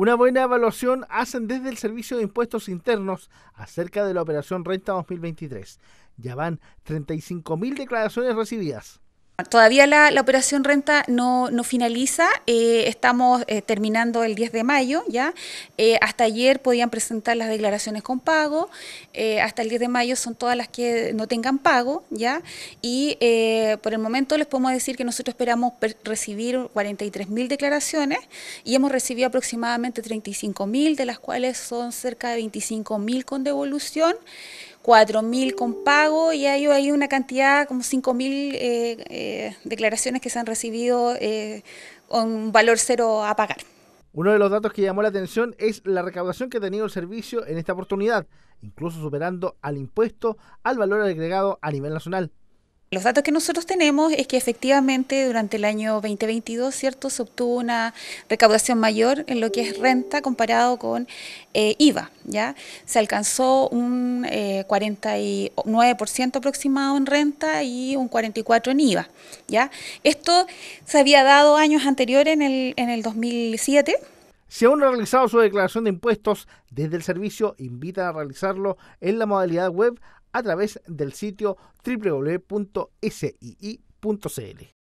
Una buena evaluación hacen desde el Servicio de Impuestos Internos acerca de la Operación Renta 2023. Ya van 35.000 declaraciones recibidas. Todavía la, operación renta no, finaliza, eh, estamos eh, terminando el 10 de mayo ya. Eh, hasta ayer podían presentar las declaraciones con pago, hasta el 10 de mayo son todas las que no tengan pago ya. Y por el momento les podemos decir que nosotros esperamos recibir 43.000 declaraciones y hemos recibido aproximadamente 35.000, de las cuales son cerca de 25.000 con devolución. 4.000 con pago y hay, hay una cantidad, como 5.000 eh, eh, declaraciones que se han recibido eh, con valor cero a pagar. Uno de los datos que llamó la atención es la recaudación que ha tenido el servicio en esta oportunidad, incluso superando al impuesto al valor agregado a nivel nacional. Los datos que nosotros tenemos es que efectivamente durante el año 2022, ¿cierto?, se obtuvo una recaudación mayor en lo que es renta comparado con eh, IVA, ¿ya? Se alcanzó un 49% eh, aproximado en renta y un 44% en IVA, ¿ya? Esto se había dado años anteriores en el, en el 2007, si aún no ha realizado su declaración de impuestos desde el servicio, invita a realizarlo en la modalidad web a través del sitio www.sii.cl.